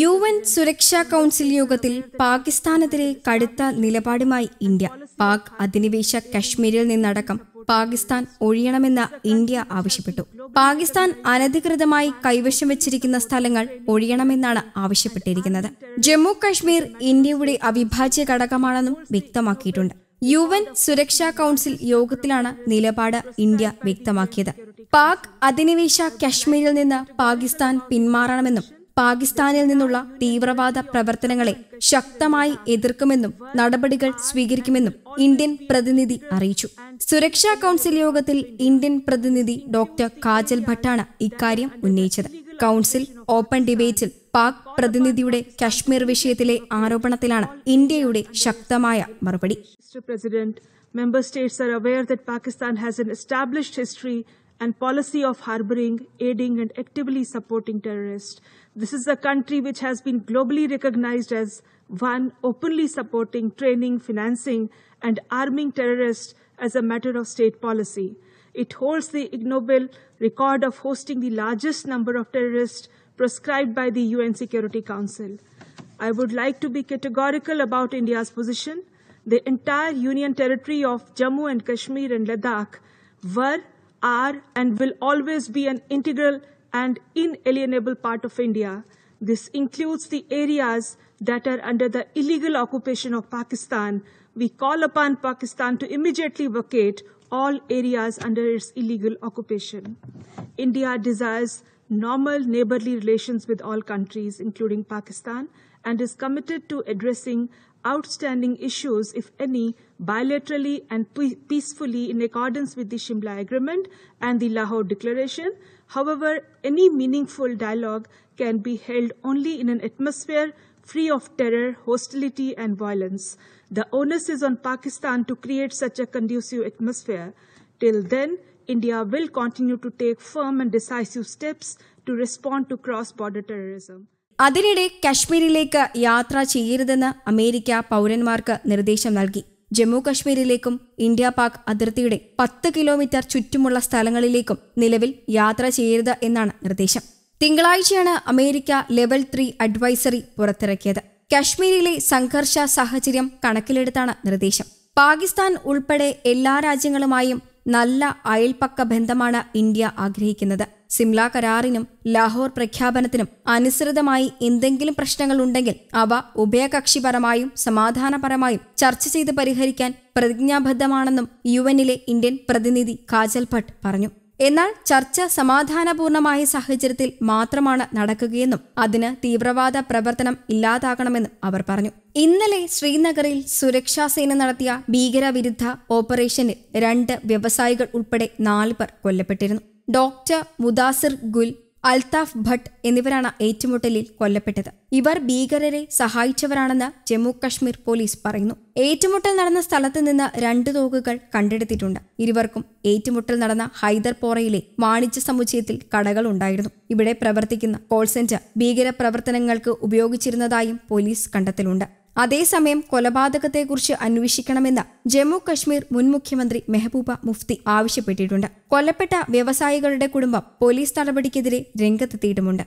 U N സുരക്ഷാ council യോഗത്തിൽ പാകിസ്ഥാനെതിരെ കടുത്ത നിലപാടുമായി ഇന്ത്യ പാക് അധിനിവേശ കശ്മീരിൽ നിന്നടക്കം പാകിസ്ഥാൻ ഒഴിയണമെന്ന് ഇന്ത്യ ആവശ്യപ്പെട്ടു പാകിസ്ഥാൻ അനധികൃതമായി കൈവശം വച്ചിരിക്കുന്ന സ്ഥലങ്ങൾ ഒഴിയണമെന്നാണ് ആവശ്യപ്പെട്ടിരിക്കുന്നത് ജമ്മു കശ്മീർ ഇന്ത്യയുടെ അവിഭാജ്യ ഘടകമാണെന്നും വ്യക്തമാക്കിയിട്ടുണ്ട് യു എൻ സുരക്ഷാ കൗൺസിൽ യോഗത്തിലാണ് നിലപാട് ഇന്ത്യ വ്യക്തമാക്കിയത് പാക് അധിനിവേശ കശ്മീരിൽ നിന്ന് പാകിസ്ഥാൻ പിന്മാറണമെന്നും പാകിസ്ഥാനിൽ നിന്നുള്ള തീവ്രവാദ പ്രവർത്തനങ്ങളെ ശക്തമായി എതിർക്കുമെന്നും നടപടികൾ സ്വീകരിക്കുമെന്നും ഇന്ത്യൻ പ്രതിനിധി അറിയിച്ചു സുരക്ഷാ കൌൺസിൽ യോഗത്തിൽ ഇന്ത്യൻ പ്രതിനിധി ഡോക്ടർ കാജൽ ഭട്ടാണ് ഇക്കാര്യം ഉന്നയിച്ചത് കൌൺസിൽ ഓപ്പൺ ഡിബേറ്റിൽ പാക് പ്രതിനിധിയുടെ കശ്മീർ വിഷയത്തിലെ ആരോപണത്തിലാണ് ഇന്ത്യയുടെ ശക്തമായ മറുപടി Member states are aware that Pakistan has an established history and policy of harboring, aiding, and actively supporting terrorists. This is a country which has been globally recognized as one openly supporting, training, financing, and arming terrorists as a matter of state policy. It holds the ignoble record of hosting the largest number of terrorists prescribed by the UN Security Council. I would like to be categorical about India's position. The entire Union territory of Jammu and Kashmir and Ladakh were are and will always be an integral and inalienable part of India. This includes the areas that are under the illegal occupation of Pakistan. We call upon Pakistan to immediately vacate all areas under its illegal occupation. India desires normal neighborly relations with all countries, including Pakistan, and is committed to addressing outstanding issues, if any, bilaterally and pe peacefully in accordance with the Shimla Agreement and the Lahore Declaration. However, any meaningful dialogue can be held only in an atmosphere free of terror, hostility, and violence. The onus is on Pakistan to create such a conducive atmosphere. Till then, India will continue to take firm and decisive steps to respond to cross-border terrorism. അതിനിടെ കശ്മീരിലേക്ക് യാത്ര ചെയ്യരുതെന്ന് America പൗരന്മാർക്ക് നിർദ്ദേശം നൽകി Jammu കശ്മീരിലേക്കും India Pak അതിർത്തിയുടെ പത്ത് kilometre ചുറ്റുമുള്ള സ്ഥലങ്ങളിലേക്കും നിലവിൽ യാത്ര ചെയ്യരുത് എന്നാണ് നിർദ്ദേശം തിങ്കളാഴ്ചയാണ് അമേരിക്ക ലെവൽ ത്രീ അഡ്വൈസറി പുറത്തിറക്കിയത് കശ്മീരിലെ സംഘർഷ സാഹചര്യം കണക്കിലെടുത്താണ് നിർദ്ദേശം പാകിസ്ഥാൻ ഉൾപ്പെടെ എല്ലാ രാജ്യങ്ങളുമായും നല്ല അയൽപക്ക ബന്ധമാണ് ഇന്ത്യ ആഗ്രഹിക്കുന്നത് സിംല കരാറിനും ലാഹോർ പ്രഖ്യാപനത്തിനും അനുസൃതമായി എന്തെങ്കിലും ഉണ്ടെങ്കിൽ അവ ഉഭയകക്ഷിപരമായും സമാധാനപരമായും ചർച്ച ചെയ്ത് പരിഹരിക്കാൻ പ്രതിജ്ഞാബദ്ധമാണെന്നും യു എന്നിലെ ഇന്ത്യൻ പ്രതിനിധി കാജൽ ഭട്ട് പറഞ്ഞു എന്നാൽ ചർച്ച സമാധാനപൂർണമായ സാഹചര്യത്തിൽ മാത്രമാണ് നടക്കുകയെന്നും അതിന് തീവ്രവാദ പ്രവർത്തനം ഇല്ലാതാകണമെന്നും അവർ പറഞ്ഞു ഇന്നലെ ശ്രീനഗറിൽ സുരക്ഷാസേന നടത്തിയ ഭീകരവിരുദ്ധ ഓപ്പറേഷനിൽ രണ്ട് വ്യവസായികൾ ഉൾപ്പെടെ നാല് പേർ കൊല്ലപ്പെട്ടിരുന്നു ഡോക്ടർ മുദാസിർ ഗുൽ അൽതാഫ് ഭട്ട് എന്നിവരാണ് ഏറ്റുമുട്ടലിൽ കൊല്ലപ്പെട്ടത് ഇവർ ഭീകരരെ സഹായിച്ചവരാണെന്ന് ജമ്മു കശ്മീർ പോലീസ് പറയുന്നു ഏറ്റുമുട്ടൽ നടന്ന സ്ഥലത്ത് നിന്ന് രണ്ട് തോക്കുകൾ കണ്ടെടുത്തിട്ടുണ്ട് ഇരുവർക്കും ഏറ്റുമുട്ടൽ നടന്ന ഹൈദർപോറയിലെ വാണിജ്യ സമുച്ചയത്തിൽ കടകൾ ഉണ്ടായിരുന്നു ഇവിടെ പ്രവർത്തിക്കുന്ന കോൾ സെന്റർ ഭീകര പ്രവർത്തനങ്ങൾക്ക് ഉപയോഗിച്ചിരുന്നതായും പോലീസ് കണ്ടെത്തലുണ്ട് അതേസമയം കൊലപാതകത്തെക്കുറിച്ച് അന്വേഷിക്കണമെന്ന് ജമ്മു കശ്മീർ മുൻ മുഖ്യമന്ത്രി മെഹബൂബ മുഫ്തി ആവശ്യപ്പെട്ടിട്ടുണ്ട് കൊല്ലപ്പെട്ട വ്യവസായികളുടെ കുടുംബം പോലീസ് നടപടിക്കെതിരെ രംഗത്തെത്തിയിട്ടുമുണ്ട്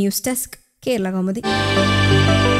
ന്യൂസ് ഡെസ്ക് കേരള കൗമുദി